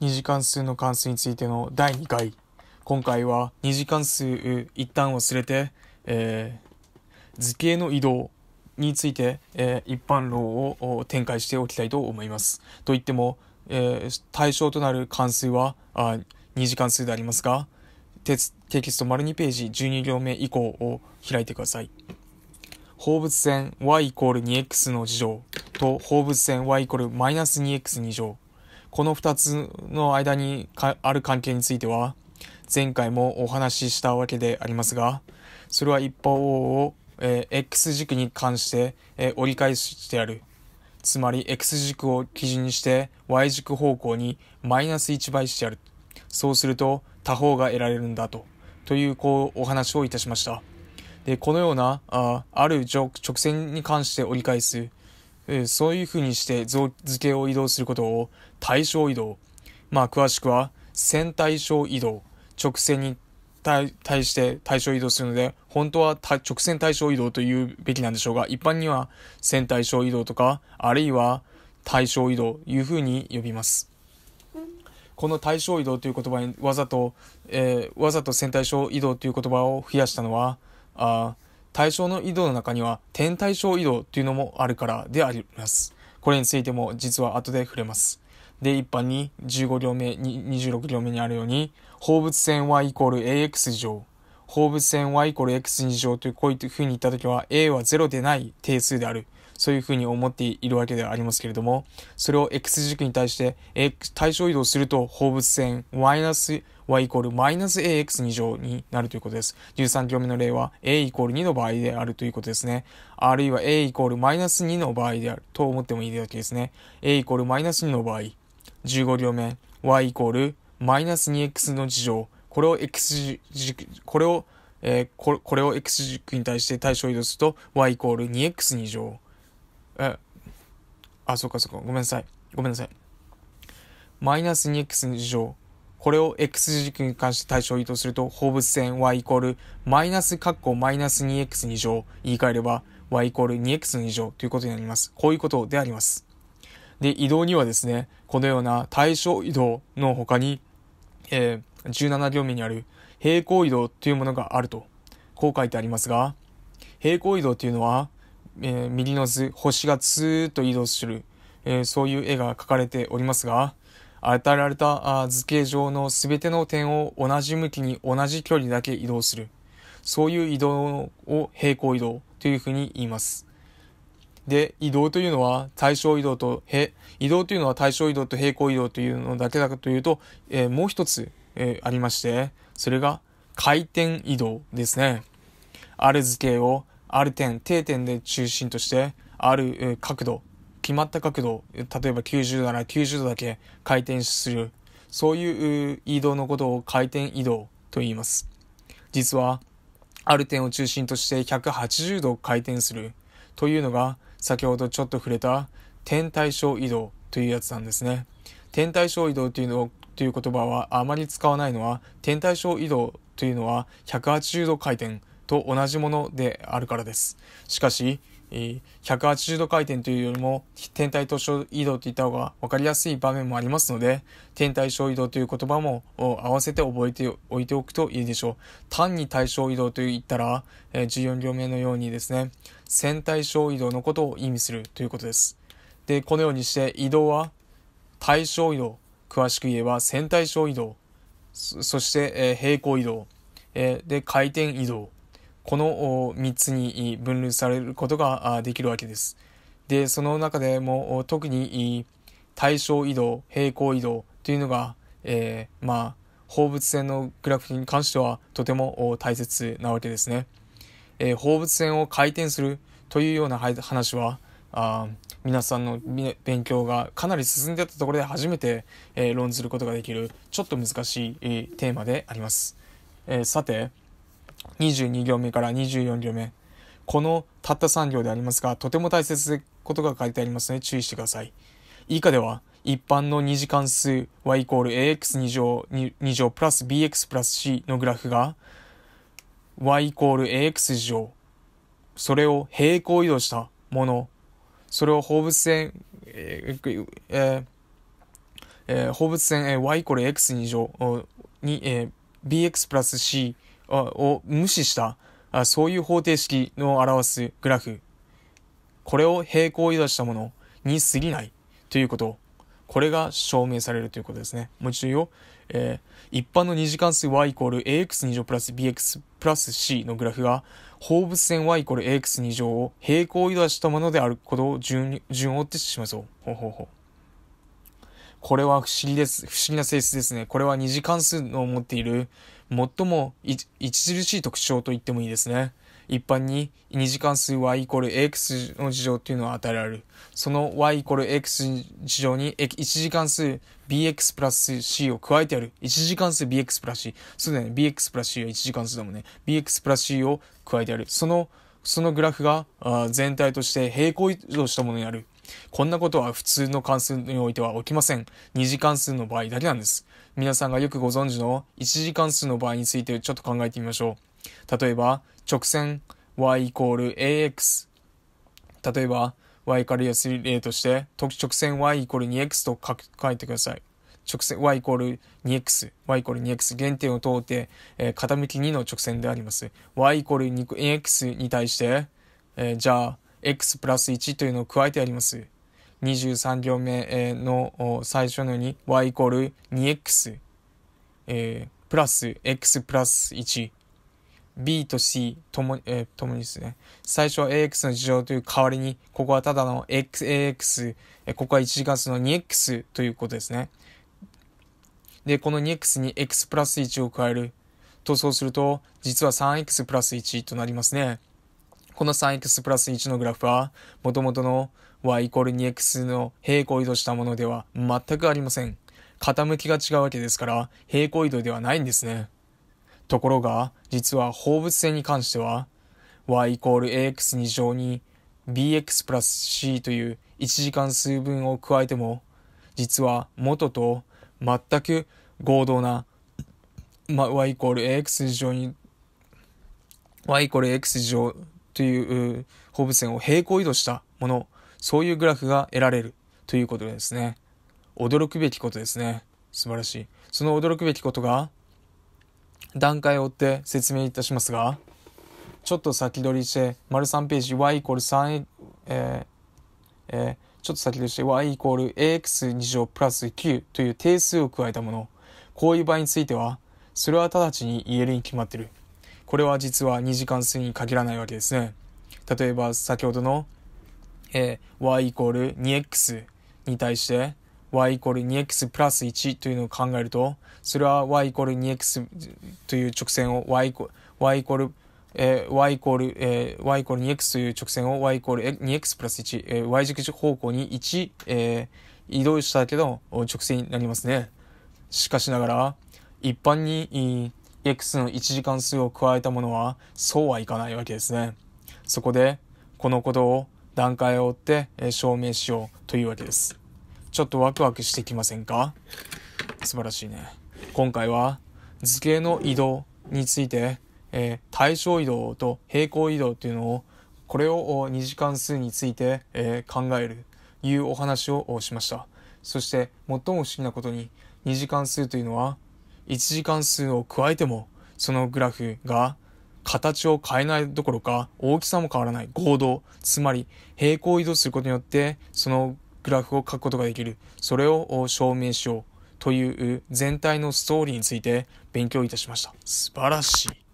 二次関数の関数についての第2回。今回は2次関数一旦を連れて、えー、図形の移動について、えー、一般論を展開しておきたいと思います。といっても、えー、対象となる関数はあ2次関数でありますが、テテキスト丸2ページ12行目以降を開いてください。放物線 y イコール 2x の次乗と放物線 y イコールマイナス 2x 二乗この2つの間にある関係については、前回もお話ししたわけでありますが、それは一方を、えー、X 軸に関して、えー、折り返してやる。つまり X 軸を基準にして Y 軸方向にマイナス1倍してやる。そうすると他方が得られるんだと。というこうお話をいたしました。で、このような、あある直線に関して折り返すえそういうふうにして図形を移動することを対象移動、まあ、詳しくは線対称移動、直線に対して対称移動するので、本当は直線対称移動というべきなんでしょうが、一般には線対称移動とか、あるいは対称移動というふうに呼びます。この対称移動という言葉にわざと、えー、わざと線対称移動という言葉を増やしたのは、あ対象の移動の中には点対象移動というのもあるからであります。これについても実は後で触れます。で、一般に15行目、26行目にあるように、放物線 y イコール ax 乗、放物線 y イコール x 2乗というこういうふうに言ったときは a は0でない定数であるそういうふうに思っているわけではありますけれども、それを X 軸に対して、対象移動すると放物線マイナス y イコールマイナス ax2 乗になるということです。13行目の例は a イコール2の場合であるということですね。あるいは a イコールマイナス2の場合であると思ってもいいわけですね。a イコールマイナス2の場合、15行目 y イコールマイナス 2x の事乗。これを x 軸、これを、えー、これを x 軸に対して対象移動すると y イコール 2x2 乗。え、あ、そっかそっか。ごめんなさい。ごめんなさい。マイナス 2x の2乗。これを x 軸に関して対象を移動すると、放物線 y イコール、マイナスッコマイナス 2x2 乗。言い換えれば、y イコール 2x の2乗ということになります。こういうことであります。で、移動にはですね、このような対象移動の他に、えー、17行目にある平行移動というものがあると、こう書いてありますが、平行移動というのは、えー、右の図、星がずーっと移動する、えー、そういう絵が描かれておりますが、与えられた図形上の全ての点を同じ向きに同じ距離だけ移動する。そういう移動を平行移動というふうに言います。で、移動というのは対象移動と平、移動というのは対象移動と平行移動というのだけだというと、えー、もう一つ、えー、ありまして、それが回転移動ですね。ある図形をる点、定点で中心として、ある角度、決まった角度、例えば90度なら90度だけ回転する、そういう移動のことを回転移動と言います。実は、ある点を中心として180度回転するというのが、先ほどちょっと触れた天対称移動というやつなんですね。天対称移動というのという言葉はあまり使わないのは、天対称移動というのは180度回転と同じものであるからです。しかし、180度回転というよりも天体と小移動といった方が分かりやすい場面もありますので天体小移動という言葉も合わせて覚えておいておくといいでしょう単に対小移動と言ったら14両目のようにですね線対小移動のことを意味するということですでこのようにして移動は対小移動詳しく言えば線対小移動そして平行移動で回転移動この3つに分類されることができるわけです。で、その中でも特に対称移動、平行移動というのが、えー、まあ、放物線のグラフに関してはとても大切なわけですね。えー、放物線を回転するというような話は、あ皆さんの勉強がかなり進んでたところで初めて、えー、論ずることができるちょっと難しい、えー、テーマであります。えー、さて、22行目から24行目。このたった3行でありますが、とても大切なことが書いてありますので注意してください。以下では、一般の2次関数 y イコール ax2 乗 ,2 乗プラス bx プラス c のグラフが y イコール ax 乗それを平行移動したものそれを放物線、えーえー、放物線 y イコール x2 乗に、えー、bx プラス c を無視したそういう方程式の表すグラフこれを平行移動したものに過ぎないということこれが証明されるということですねもう一度言うよ、えー、一般の二次関数 y イコール ax2 乗プラス bx プラス c のグラフが放物線 y イコール ax2 乗を平行移動したものであることを順順を追ってしまそうほうほうほうこれは不思議です。不思議な性質ですね。これは二次関数の持っている最も著しい特徴と言ってもいいですね。一般に2次関数 y イコール x の事乗というのは与えられる。その y イコール x 事乗に1次関数 bx プラス c を加えてある。1次関数 bx プラス c。そうだよね。bx プラス c は1次関数だもんね。bx プラス c を加えてある。その、そのグラフが全体として平行移動したものになる。こんなことは普通の関数においては起きません。二次関数の場合だけなんです。皆さんがよくご存知の一次関数の場合についてちょっと考えてみましょう。例えば、直線 y イコール ax。例えば、y から例として、直線 y イコール 2x と書いてください。直線 y イコール 2x、y イコール 2x、原点を通って、えー、傾き2の直線であります。y イコール 2x に対して、えー、じゃあ、x プラス1というのを加えてあります。23行目の最初のように y イコール 2x、えー、プラス x プラス 1b と c とも,、えー、ともにですね最初は ax の事情という代わりにここはただの xax ここは1次関数の 2x ということですねでこの 2x に x プラス1を加えるとそうすると実は 3x プラス1となりますねこの 3x プラス1のグラフは、もともとの y イコール 2x の平行移動したものでは全くありません。傾きが違うわけですから、平行移動ではないんですね。ところが、実は放物線に関しては、y イコール ax2 乗に bx プラス c という1時間数分を加えても、実は元と全く合同な、ま、y イコール ax 乗に y イコール x 乗、という放物線を平行移動したもの、そういうグラフが得られるということですね。驚くべきことですね。素晴らしい。その驚くべきことが、段階を追って説明いたしますが、ちょっと先取りして、丸3ページ y イコール3、えー、えー、ちょっと先取りして y イコール ax2 乗プラス9という定数を加えたもの、こういう場合については、それは直ちに言えるに決まってる。これは実は2次関数に限らないわけですね。例えば先ほどの、えー、y イコール 2x に対して y イコール 2x プラス1というのを考えると、それは y イコール 2x という直線を y イコールえー、y イコール、えー、y イコール 2x という直線を y イコール 2x プラス1、えー、y 軸方向に1、えー、移動したけど直線になりますね。しかしながら、一般に、X の1時関数を加えたものは、そうはいかないわけですね。そこで、このことを段階を追って証明しようというわけです。ちょっとワクワクしてきませんか素晴らしいね。今回は図形の移動について、えー、対称移動と平行移動というのをこれを2次関数について、えー、考えるというお話をしました。そして最も不思議なことに2次関数というのは一次関数を加えても、そのグラフが形を変えないどころか大きさも変わらない合同、つまり平行移動することによってそのグラフを書くことができる。それを証明しようという全体のストーリーについて勉強いたしました。素晴らしい。